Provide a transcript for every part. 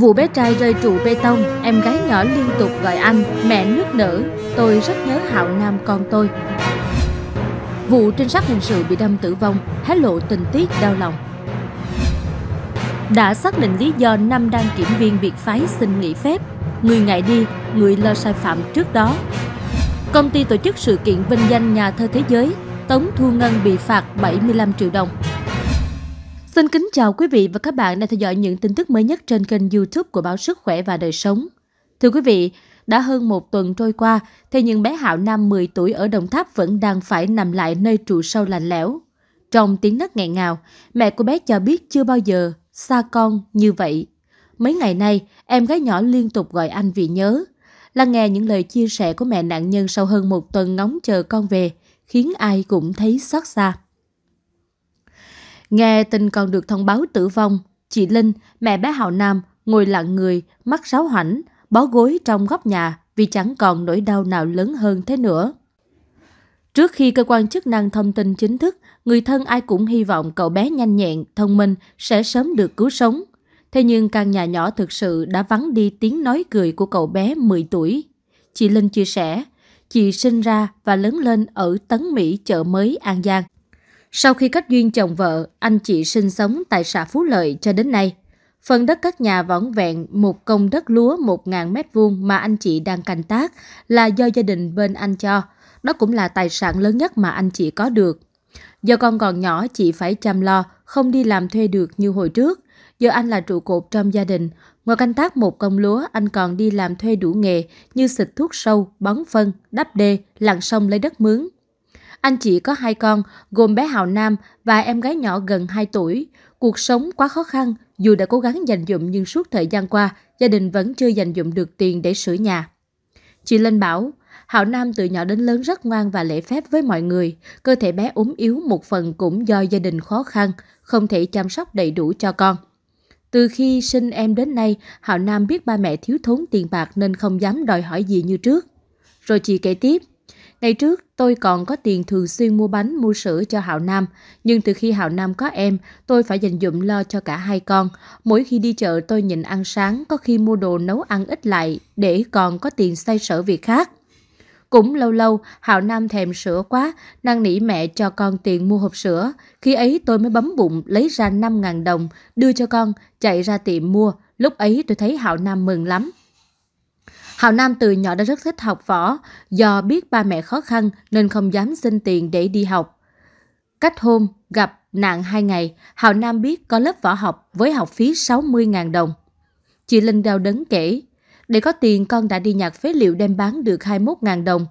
Vụ bé trai rơi trụ bê tông, em gái nhỏ liên tục gọi anh, mẹ nước nở, tôi rất nhớ Hạo Nam con tôi. Vụ trinh sát hình sự bị đâm tử vong, hé lộ tình tiết đau lòng. Đã xác định lý do năm đăng kiểm viên biệt phái xin nghỉ phép, người ngại đi, người lo sai phạm trước đó. Công ty tổ chức sự kiện vinh danh nhà thơ thế giới, Tống Thu Ngân bị phạt 75 triệu đồng. Xin kính chào quý vị và các bạn đang theo dõi những tin tức mới nhất trên kênh youtube của báo Sức Khỏe và Đời Sống. Thưa quý vị, đã hơn một tuần trôi qua, thì những bé Hạo Nam 10 tuổi ở Đồng Tháp vẫn đang phải nằm lại nơi trụ sâu lạnh lẽo. Trong tiếng nấc nghẹn ngào, mẹ của bé cho biết chưa bao giờ xa con như vậy. Mấy ngày nay, em gái nhỏ liên tục gọi anh vì nhớ. Lắng nghe những lời chia sẻ của mẹ nạn nhân sau hơn một tuần ngóng chờ con về, khiến ai cũng thấy xót xa. Nghe tin còn được thông báo tử vong, chị Linh, mẹ bé Hào Nam ngồi lặng người, mắt sáo hảnh, bó gối trong góc nhà vì chẳng còn nỗi đau nào lớn hơn thế nữa. Trước khi cơ quan chức năng thông tin chính thức, người thân ai cũng hy vọng cậu bé nhanh nhẹn, thông minh sẽ sớm được cứu sống. Thế nhưng căn nhà nhỏ thực sự đã vắng đi tiếng nói cười của cậu bé 10 tuổi. Chị Linh chia sẻ, chị sinh ra và lớn lên ở Tấn Mỹ chợ mới An Giang. Sau khi kết duyên chồng vợ, anh chị sinh sống tại xã Phú Lợi cho đến nay. Phần đất các nhà võn vẹn một công đất lúa 1.000 m2 mà anh chị đang canh tác là do gia đình bên anh cho. Đó cũng là tài sản lớn nhất mà anh chị có được. Do con còn nhỏ chị phải chăm lo, không đi làm thuê được như hồi trước. Giờ anh là trụ cột trong gia đình. Ngoài canh tác một công lúa, anh còn đi làm thuê đủ nghề như xịt thuốc sâu, bón phân, đắp đê, lặn sông lấy đất mướn. Anh chị có hai con, gồm bé Hào Nam và em gái nhỏ gần 2 tuổi. Cuộc sống quá khó khăn, dù đã cố gắng dành dụm nhưng suốt thời gian qua, gia đình vẫn chưa dành dụm được tiền để sửa nhà. Chị Linh bảo, Hạo Nam từ nhỏ đến lớn rất ngoan và lễ phép với mọi người. Cơ thể bé ốm yếu một phần cũng do gia đình khó khăn, không thể chăm sóc đầy đủ cho con. Từ khi sinh em đến nay, Hạo Nam biết ba mẹ thiếu thốn tiền bạc nên không dám đòi hỏi gì như trước. Rồi chị kể tiếp, Ngày trước, tôi còn có tiền thường xuyên mua bánh, mua sữa cho Hạo Nam. Nhưng từ khi Hạo Nam có em, tôi phải dành dụm lo cho cả hai con. Mỗi khi đi chợ tôi nhịn ăn sáng, có khi mua đồ nấu ăn ít lại để còn có tiền xoay sở việc khác. Cũng lâu lâu, Hạo Nam thèm sữa quá, năn nỉ mẹ cho con tiền mua hộp sữa. Khi ấy tôi mới bấm bụng lấy ra 5.000 đồng, đưa cho con, chạy ra tiệm mua. Lúc ấy tôi thấy Hạo Nam mừng lắm. Hào Nam từ nhỏ đã rất thích học võ, do biết ba mẹ khó khăn nên không dám xin tiền để đi học. Cách hôm, gặp, nạn hai ngày, Hào Nam biết có lớp võ học với học phí 60.000 đồng. Chị Linh đau đớn kể, để có tiền con đã đi nhặt phế liệu đem bán được 21.000 đồng.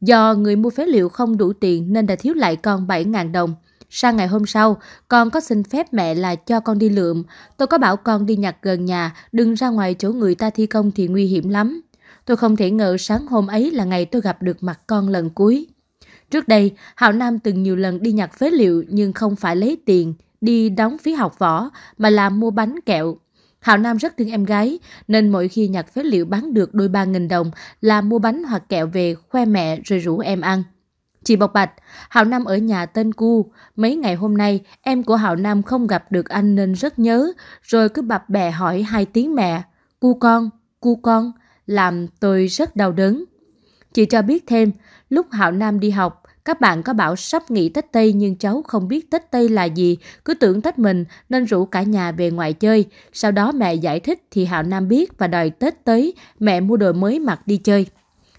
Do người mua phế liệu không đủ tiền nên đã thiếu lại con 7.000 đồng. Sang ngày hôm sau, con có xin phép mẹ là cho con đi lượm. Tôi có bảo con đi nhặt gần nhà, đừng ra ngoài chỗ người ta thi công thì nguy hiểm lắm. Tôi không thể ngờ sáng hôm ấy là ngày tôi gặp được mặt con lần cuối. Trước đây, Hạo Nam từng nhiều lần đi nhặt phế liệu nhưng không phải lấy tiền, đi đóng phí học võ mà là mua bánh kẹo. Hạo Nam rất thương em gái nên mỗi khi nhặt phế liệu bán được đôi ba nghìn đồng là mua bánh hoặc kẹo về khoe mẹ rồi rủ em ăn. Chị bộc bạch, Hạo Nam ở nhà tên cu, mấy ngày hôm nay em của Hạo Nam không gặp được anh nên rất nhớ, rồi cứ bập bẹ hỏi hai tiếng mẹ, cu con, cu con, làm tôi rất đau đớn. Chị cho biết thêm, lúc Hạo Nam đi học, các bạn có bảo sắp nghỉ Tết Tây nhưng cháu không biết Tết Tây là gì, cứ tưởng Tết mình nên rủ cả nhà về ngoài chơi. Sau đó mẹ giải thích thì Hạo Nam biết và đòi Tết tới mẹ mua đồ mới mặc đi chơi.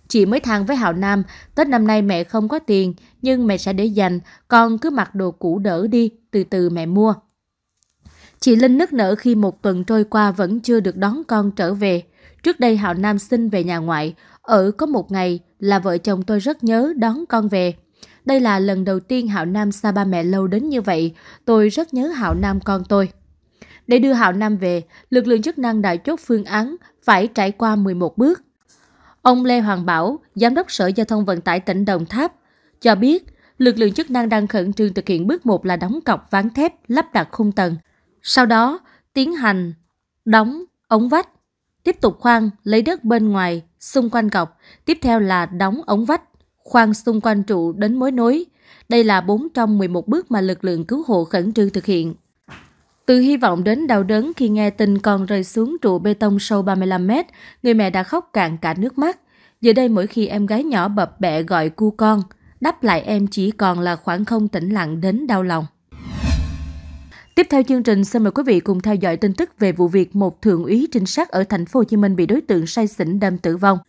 Chị mới than với Hạo Nam, Tết năm nay mẹ không có tiền nhưng mẹ sẽ để dành, con cứ mặc đồ cũ đỡ đi, từ từ mẹ mua. Chị Linh nức nở khi một tuần trôi qua vẫn chưa được đón con trở về. Trước đây Hạo Nam xin về nhà ngoại, ở có một ngày là vợ chồng tôi rất nhớ đón con về. Đây là lần đầu tiên Hạo Nam xa ba mẹ lâu đến như vậy, tôi rất nhớ Hạo Nam con tôi. Để đưa Hạo Nam về, lực lượng chức năng đã chốt phương án phải trải qua 11 bước. Ông Lê Hoàng Bảo, Giám đốc Sở Giao thông Vận tải tỉnh Đồng Tháp, cho biết lực lượng chức năng đang khẩn trương thực hiện bước 1 là đóng cọc ván thép lắp đặt khung tầng. Sau đó, tiến hành đóng ống vách tiếp tục khoan lấy đất bên ngoài xung quanh cọc, tiếp theo là đóng ống vách, khoan xung quanh trụ đến mối nối. Đây là 4 trong 11 bước mà lực lượng cứu hộ khẩn trương thực hiện. Từ hy vọng đến đau đớn khi nghe tin con rơi xuống trụ bê tông sâu 35 mét, người mẹ đã khóc cạn cả nước mắt. Giờ đây mỗi khi em gái nhỏ bập bẹ gọi cu con, đáp lại em chỉ còn là khoảng không tĩnh lặng đến đau lòng. Tiếp theo chương trình, xin mời quý vị cùng theo dõi tin tức về vụ việc một thượng úy trinh sát ở thành phố Hồ Chí Minh bị đối tượng say xỉn đâm tử vong.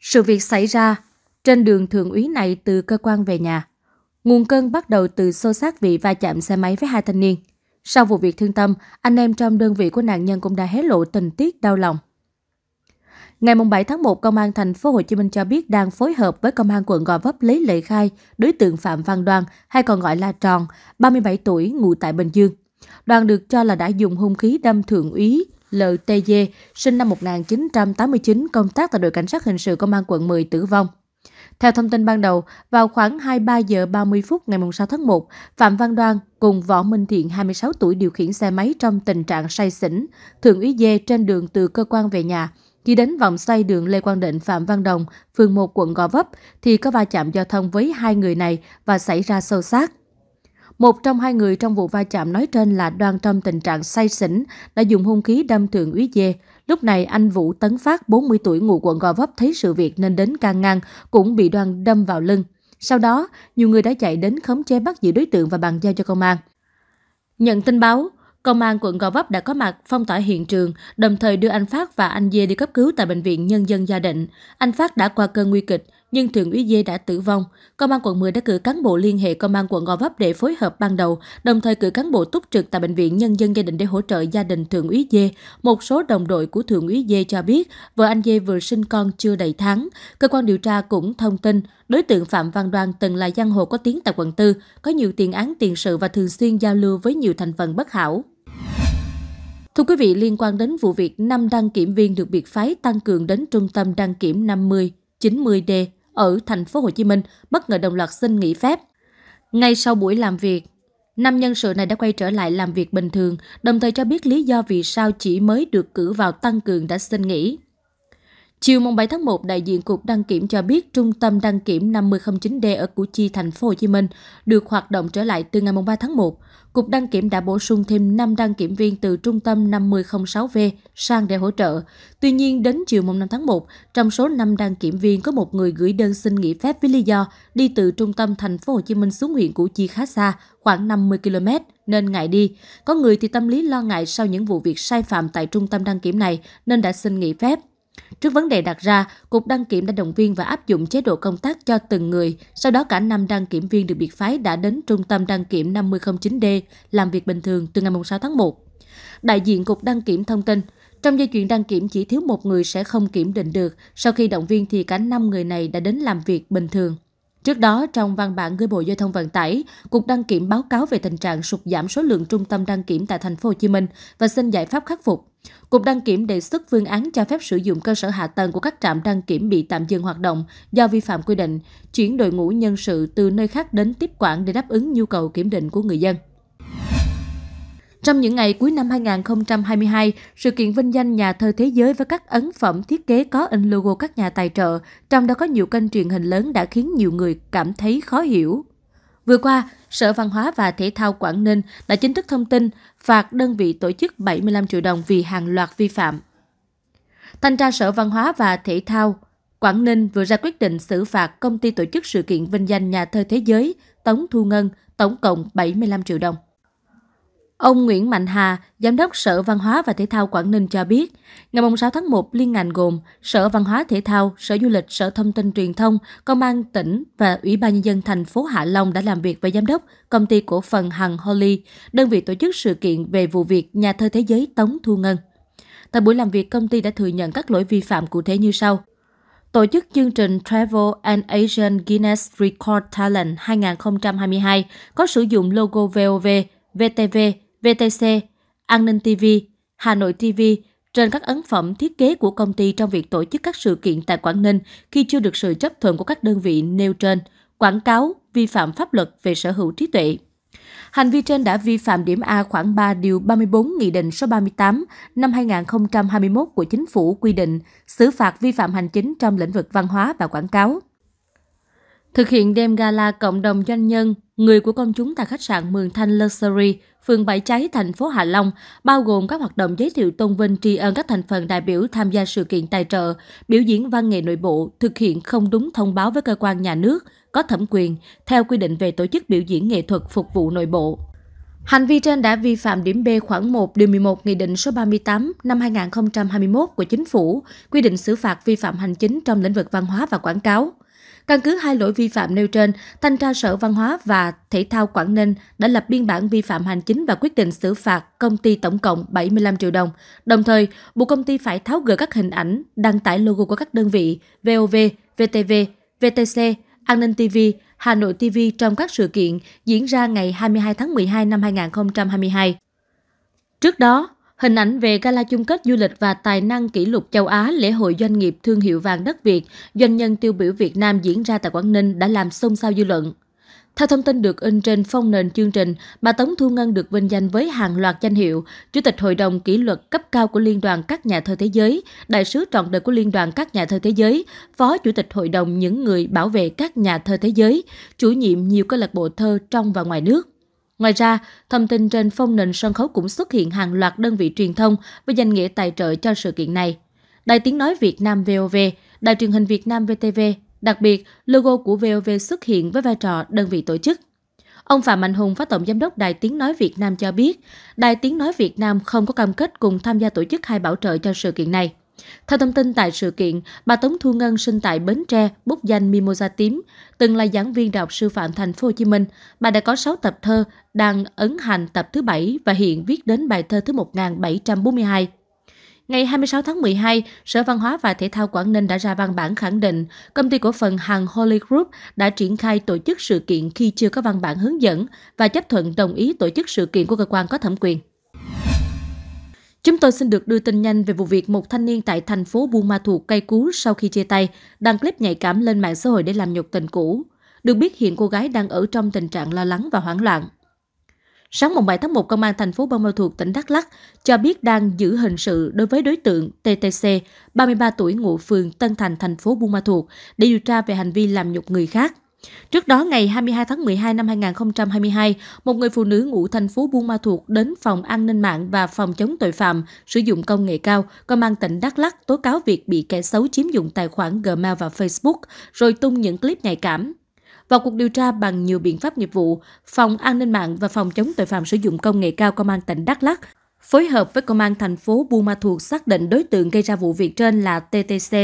Sự việc xảy ra trên đường thượng úy này từ cơ quan về nhà. Nguồn cơn bắt đầu từ xô xát vị va chạm xe máy với hai thanh niên. Sau vụ việc thương tâm, anh em trong đơn vị của nạn nhân cũng đã hé lộ tình tiết đau lòng. Ngày 7 tháng 1, Công an thành phố Hồ Chí Minh cho biết đang phối hợp với Công an quận Gò Vấp lấy lời khai đối tượng Phạm Văn Đoan, hay còn gọi là Tròn, 37 tuổi, ngụ tại Bình Dương. Đoàn được cho là đã dùng hung khí đâm thượng úy LTG, sinh năm 1989, công tác tại đội cảnh sát hình sự công an quận 10 tử vong. Theo thông tin ban đầu, vào khoảng 23 giờ 30 phút ngày 6 tháng 1, Phạm Văn Đoan cùng Võ Minh Thiện 26 tuổi điều khiển xe máy trong tình trạng say xỉn, thượng úy dê trên đường từ cơ quan về nhà. Khi đến vòng xoay đường Lê Quang Định Phạm Văn Đồng, phường 1 quận Gò Vấp thì có va chạm giao thông với hai người này và xảy ra sâu sát. Một trong hai người trong vụ va chạm nói trên là đang trong tình trạng say xỉn, đã dùng hung khí đâm thượng úy dê. Lúc này anh Vũ Tấn Phát, 40 tuổi ngụ quận Gò Vấp thấy sự việc nên đến can ngăn, cũng bị đoan đâm vào lưng. Sau đó, nhiều người đã chạy đến khống chế bắt giữ đối tượng và bàn giao cho công an. Nhận tin báo, công an quận Gò Vấp đã có mặt phong tỏa hiện trường, đồng thời đưa anh Phát và anh Dê đi cấp cứu tại bệnh viện Nhân dân Gia Định. Anh Phát đã qua cơn nguy kịch, nhưng thượng úy Dê đã tử vong. Công an quận 10 đã cử cán bộ liên hệ công an quận Gò Vấp để phối hợp ban đầu, đồng thời cử cán bộ túc trực tại bệnh viện Nhân dân gia đình để hỗ trợ gia đình thượng úy Dê. Một số đồng đội của thượng úy Dê cho biết vợ anh Dê vừa sinh con chưa đầy tháng. Cơ quan điều tra cũng thông tin đối tượng Phạm Văn Đoan từng là giang hồ có tiếng tại quận 4, có nhiều tiền án tiền sự và thường xuyên giao lưu với nhiều thành phần bất hảo. Thưa quý vị, liên quan đến vụ việc 5 đăng kiểm viên được biệt phái tăng cường đến trung tâm đăng kiểm 50 90D ở thành phố Hồ Chí Minh bất ngờ đồng loạt xin nghỉ phép. Ngay sau buổi làm việc, năm nhân sự này đã quay trở lại làm việc bình thường, đồng thời cho biết lý do vì sao chỉ mới được cử vào tăng cường đã xin nghỉ. Chiều 7 tháng 1, đại diện Cục Đăng kiểm cho biết Trung tâm Đăng kiểm 5009D ở Củ Chi, thành phố Hồ Chí Minh được hoạt động trở lại từ ngày 3 tháng 1. Cục Đăng kiểm đã bổ sung thêm 5 đăng kiểm viên từ Trung tâm 5006V sang để hỗ trợ. Tuy nhiên, đến chiều 5 tháng 1, trong số 5 đăng kiểm viên có một người gửi đơn xin nghỉ phép với lý do đi từ trung tâm thành phố Hồ Chí Minh xuống huyện Củ Chi khá xa, khoảng 50 km nên ngại đi. Có người thì tâm lý lo ngại sau những vụ việc sai phạm tại trung tâm đăng kiểm này nên đã xin nghỉ phép. Trước vấn đề đặt ra, Cục đăng kiểm đã động viên và áp dụng chế độ công tác cho từng người. Sau đó cả năm đăng kiểm viên được biệt phái đã đến trung tâm đăng kiểm 5009D làm việc bình thường từ ngày 6 tháng 1. Đại diện Cục đăng kiểm thông tin, trong dây chuyện đăng kiểm chỉ thiếu một người sẽ không kiểm định được, sau khi động viên thì cả năm người này đã đến làm việc bình thường. Trước đó, trong văn bản gửi Bộ Giao thông Vận tải, Cục đăng kiểm báo cáo về tình trạng sụt giảm số lượng trung tâm đăng kiểm tại thành phố Hồ Chí Minh và xin giải pháp khắc phục. Cục đăng kiểm đề xuất phương án cho phép sử dụng cơ sở hạ tầng của các trạm đăng kiểm bị tạm dừng hoạt động do vi phạm quy định, chuyển đội ngũ nhân sự từ nơi khác đến tiếp quản để đáp ứng nhu cầu kiểm định của người dân. Trong những ngày cuối năm 2022, sự kiện vinh danh nhà thơ thế giới với các ấn phẩm thiết kế có in logo các nhà tài trợ, trong đó có nhiều kênh truyền hình lớn đã khiến nhiều người cảm thấy khó hiểu. Vừa qua, Sở Văn hóa và Thể thao Quảng Ninh đã chính thức thông tin phạt đơn vị tổ chức 75 triệu đồng vì hàng loạt vi phạm. Thanh tra Sở Văn hóa và Thể thao Quảng Ninh vừa ra quyết định xử phạt công ty tổ chức sự kiện vinh danh nhà thơ thế giới Tống Thu Ngân tổng cộng 75 triệu đồng. Ông Nguyễn Mạnh Hà, Giám đốc Sở Văn hóa và Thể thao Quảng Ninh cho biết, ngày 6 tháng 1 liên ngành gồm Sở Văn hóa Thể thao, Sở Du lịch, Sở Thông tin Truyền thông, Công an tỉnh và Ủy ban Nhân dân thành phố Hạ Long đã làm việc với Giám đốc Công ty Cổ phần Hằng Holly, đơn vị tổ chức sự kiện về vụ việc nhà thơ thế giới Tống Thu Ngân. Tại buổi làm việc, công ty đã thừa nhận các lỗi vi phạm cụ thể như sau. Tổ chức chương trình Travel and Asian Guinness Record Talent 2022 có sử dụng logo VOV, VTV, VTC, An ninh TV, Hà Nội TV trên các ấn phẩm thiết kế của công ty trong việc tổ chức các sự kiện tại Quảng Ninh khi chưa được sự chấp thuận của các đơn vị nêu trên, quảng cáo vi phạm pháp luật về sở hữu trí tuệ. Hành vi trên đã vi phạm điểm A khoảng 3 điều 34 Nghị định số 38 năm 2021 của Chính phủ quy định xử phạt vi phạm hành chính trong lĩnh vực văn hóa và quảng cáo. Thực hiện đêm gala cộng đồng doanh nhân, người của công chúng tại khách sạn Mường Thanh Luxury, phường Bãi Cháy, thành phố Hạ Long, bao gồm các hoạt động giới thiệu tôn vinh tri ân các thành phần đại biểu tham gia sự kiện tài trợ, biểu diễn văn nghệ nội bộ, thực hiện không đúng thông báo với cơ quan nhà nước có thẩm quyền theo quy định về tổ chức biểu diễn nghệ thuật phục vụ nội bộ. Hành vi trên đã vi phạm điểm B khoảng 1 điều 11 Nghị định số 38 năm 2021 của Chính phủ, quy định xử phạt vi phạm hành chính trong lĩnh vực văn hóa và quảng cáo. Căn cứ hai lỗi vi phạm nêu trên, Thanh tra Sở Văn hóa và Thể thao Quảng Ninh đã lập biên bản vi phạm hành chính và quyết định xử phạt công ty tổng cộng 75 triệu đồng. Đồng thời, buộc công ty phải tháo gỡ các hình ảnh đăng tải logo của các đơn vị VOV, VTV, VTC, An ninh TV, Hà Nội TV trong các sự kiện diễn ra ngày 22 tháng 12 năm 2022. Trước đó, Hình ảnh về gala chung kết du lịch và tài năng kỷ lục châu Á lễ hội doanh nghiệp thương hiệu vàng đất Việt, doanh nhân tiêu biểu Việt Nam diễn ra tại Quảng Ninh đã làm xôn xao dư luận. Theo thông tin được in trên phong nền chương trình, bà Tống Thu Ngân được vinh danh với hàng loạt danh hiệu Chủ tịch Hội đồng Kỷ luật cấp cao của Liên đoàn các nhà thơ thế giới, Đại sứ trọn đời của Liên đoàn các nhà thơ thế giới, Phó Chủ tịch Hội đồng những người bảo vệ các nhà thơ thế giới, chủ nhiệm nhiều câu lạc bộ thơ trong và ngoài nước. Ngoài ra, thông tin trên phong nền sân khấu cũng xuất hiện hàng loạt đơn vị truyền thông với danh nghĩa tài trợ cho sự kiện này. Đài Tiếng Nói Việt Nam VOV, Đài truyền hình Việt Nam VTV, đặc biệt logo của VOV xuất hiện với vai trò đơn vị tổ chức. Ông Phạm Mạnh Hùng, Phó Tổng Giám đốc Đài Tiếng Nói Việt Nam cho biết, Đài Tiếng Nói Việt Nam không có cam kết cùng tham gia tổ chức hay bảo trợ cho sự kiện này. Theo thông tin tại sự kiện, bà Tống Thu Ngân sinh tại Bến Tre, bút danh Mimosa Tím, từng là giảng viên đại học sư phạm thành phố Hồ Chí Minh. Bà đã có 6 tập thơ, đang ấn hành tập thứ 7 và hiện viết đến bài thơ thứ 1742. Ngày 26 tháng 12, Sở Văn hóa và Thể thao Quảng Ninh đã ra văn bản khẳng định công ty cổ phần hàng Holy Group đã triển khai tổ chức sự kiện khi chưa có văn bản hướng dẫn và chấp thuận đồng ý tổ chức sự kiện của cơ quan có thẩm quyền. Chúng tôi xin được đưa tin nhanh về vụ việc một thanh niên tại thành phố Buôn Ma Thuột cây cú sau khi chia tay, đăng clip nhạy cảm lên mạng xã hội để làm nhục tình cũ. Được biết hiện cô gái đang ở trong tình trạng lo lắng và hoảng loạn. Sáng mùng 7 tháng 1, Công an thành phố Buôn Ma Thuột, tỉnh Đắk Lắk cho biết đang giữ hình sự đối với đối tượng TTC, 33 tuổi ngụ phường Tân Thành, thành phố Buôn Ma Thuột để điều tra về hành vi làm nhục người khác. Trước đó, ngày 22 tháng 12 năm 2022, một người phụ nữ ngụ thành phố Buôn Ma Thuột đến Phòng An ninh mạng và Phòng chống tội phạm sử dụng công nghệ cao, công an tỉnh Đắk Lắk tố cáo việc bị kẻ xấu chiếm dụng tài khoản Gmail và Facebook, rồi tung những clip nhạy cảm. Vào cuộc điều tra bằng nhiều biện pháp nghiệp vụ, Phòng An ninh mạng và Phòng chống tội phạm sử dụng công nghệ cao Công an tỉnh Đắk Lắk phối hợp với Công an thành phố Buôn Ma Thuột xác định đối tượng gây ra vụ việc trên là TTC,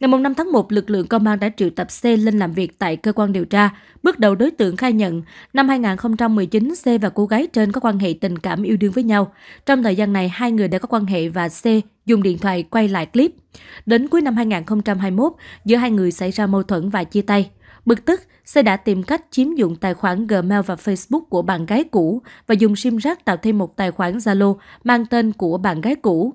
Ngày 5 tháng 1, lực lượng công an đã triệu tập C lên làm việc tại cơ quan điều tra. Bước đầu đối tượng khai nhận, năm 2019, C và cô gái trên có quan hệ tình cảm yêu đương với nhau. Trong thời gian này, hai người đã có quan hệ và C dùng điện thoại quay lại clip. Đến cuối năm 2021, giữa hai người xảy ra mâu thuẫn và chia tay. Bực tức, C đã tìm cách chiếm dụng tài khoản Gmail và Facebook của bạn gái cũ và dùng sim rác tạo thêm một tài khoản Zalo mang tên của bạn gái cũ.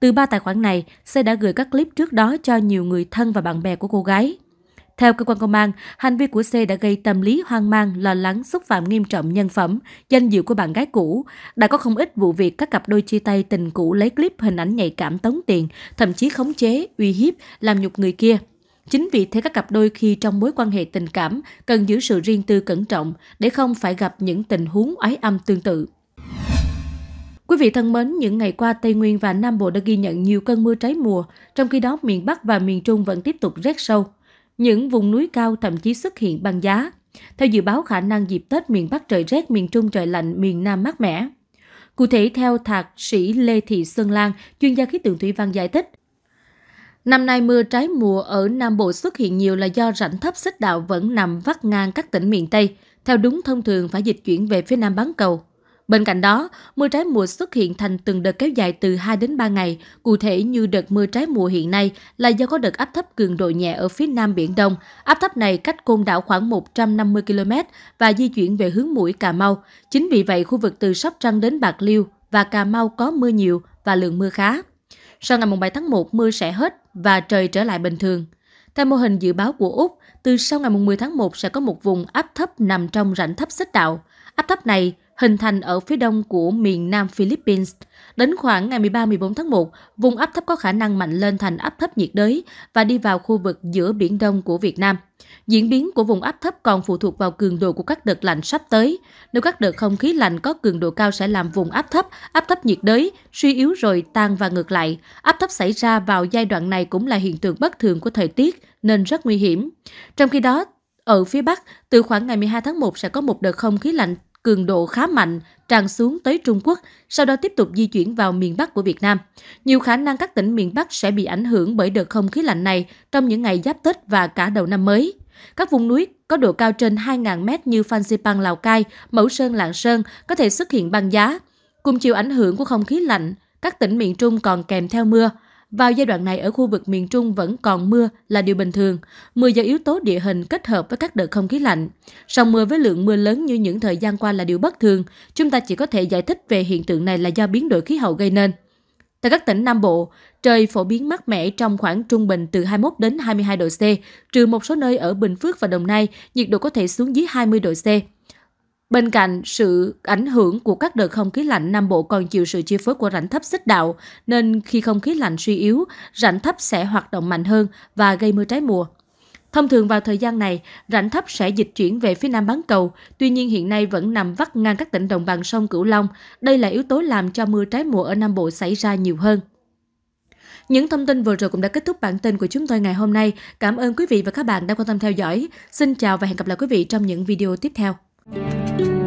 Từ ba tài khoản này, C đã gửi các clip trước đó cho nhiều người thân và bạn bè của cô gái. Theo cơ quan công an, hành vi của C đã gây tâm lý hoang mang, lo lắng, xúc phạm nghiêm trọng nhân phẩm, danh dự của bạn gái cũ. Đã có không ít vụ việc các cặp đôi chia tay tình cũ lấy clip hình ảnh nhạy cảm tống tiền, thậm chí khống chế, uy hiếp, làm nhục người kia. Chính vì thế các cặp đôi khi trong mối quan hệ tình cảm cần giữ sự riêng tư cẩn trọng để không phải gặp những tình huống ái âm tương tự. Quý vị thân mến, những ngày qua Tây Nguyên và Nam Bộ đã ghi nhận nhiều cơn mưa trái mùa, trong khi đó miền Bắc và miền Trung vẫn tiếp tục rét sâu. Những vùng núi cao thậm chí xuất hiện băng giá. Theo dự báo khả năng dịp Tết miền Bắc trời rét, miền Trung trời lạnh, miền Nam mát mẻ. Cụ thể theo thạc sĩ Lê Thị Xuân Lan, chuyên gia khí tượng thủy văn giải thích, Năm nay mưa trái mùa ở Nam Bộ xuất hiện nhiều là do rãnh thấp xích đạo vẫn nằm vắt ngang các tỉnh miền Tây, theo đúng thông thường phải dịch chuyển về phía Nam bán cầu. Bên cạnh đó, mưa trái mùa xuất hiện thành từng đợt kéo dài từ 2 đến 3 ngày, cụ thể như đợt mưa trái mùa hiện nay là do có đợt áp thấp cường độ nhẹ ở phía nam Biển Đông. Áp thấp này cách côn đảo khoảng 150 km và di chuyển về hướng mũi Cà Mau. Chính vì vậy, khu vực từ Sóc Trăng đến Bạc Liêu và Cà Mau có mưa nhiều và lượng mưa khá. Sau ngày 7 tháng 1, mưa sẽ hết và trời trở lại bình thường. Theo mô hình dự báo của Úc, từ sau ngày 10 tháng 1 sẽ có một vùng áp thấp nằm trong rãnh thấp xích đạo. Áp thấp này hình thành ở phía đông của miền nam Philippines. Đến khoảng ngày 13-14 tháng 1, vùng áp thấp có khả năng mạnh lên thành áp thấp nhiệt đới và đi vào khu vực giữa Biển Đông của Việt Nam. Diễn biến của vùng áp thấp còn phụ thuộc vào cường độ của các đợt lạnh sắp tới. Nếu các đợt không khí lạnh có cường độ cao sẽ làm vùng áp thấp, áp thấp nhiệt đới suy yếu rồi tan và ngược lại. Áp thấp xảy ra vào giai đoạn này cũng là hiện tượng bất thường của thời tiết nên rất nguy hiểm. Trong khi đó, ở phía Bắc, từ khoảng ngày 12 tháng 1 sẽ có một đợt không khí lạnh cường độ khá mạnh tràn xuống tới Trung Quốc, sau đó tiếp tục di chuyển vào miền Bắc của Việt Nam. Nhiều khả năng các tỉnh miền Bắc sẽ bị ảnh hưởng bởi đợt không khí lạnh này trong những ngày giáp Tết và cả đầu năm mới. Các vùng núi có độ cao trên 2.000 m như Phan Xipang Lào Cai, Mẫu Sơn Lạng Sơn có thể xuất hiện băng giá. Cùng chịu ảnh hưởng của không khí lạnh, các tỉnh miền Trung còn kèm theo mưa – vào giai đoạn này ở khu vực miền Trung vẫn còn mưa là điều bình thường, mưa do yếu tố địa hình kết hợp với các đợt không khí lạnh. Song mưa với lượng mưa lớn như những thời gian qua là điều bất thường, chúng ta chỉ có thể giải thích về hiện tượng này là do biến đổi khí hậu gây nên. Tại các tỉnh Nam Bộ, trời phổ biến mát mẻ trong khoảng trung bình từ 21 đến 22 độ C, trừ một số nơi ở Bình Phước và Đồng Nai, nhiệt độ có thể xuống dưới 20 độ C. Bên cạnh sự ảnh hưởng của các đợt không khí lạnh Nam Bộ còn chịu sự chi phối của rãnh thấp xích đạo, nên khi không khí lạnh suy yếu, rãnh thấp sẽ hoạt động mạnh hơn và gây mưa trái mùa. Thông thường vào thời gian này, rãnh thấp sẽ dịch chuyển về phía nam bán cầu, tuy nhiên hiện nay vẫn nằm vắt ngang các tỉnh đồng bằng sông Cửu Long. Đây là yếu tố làm cho mưa trái mùa ở Nam Bộ xảy ra nhiều hơn. Những thông tin vừa rồi cũng đã kết thúc bản tin của chúng tôi ngày hôm nay. Cảm ơn quý vị và các bạn đã quan tâm theo dõi. Xin chào và hẹn gặp lại quý vị trong những video tiếp theo. Música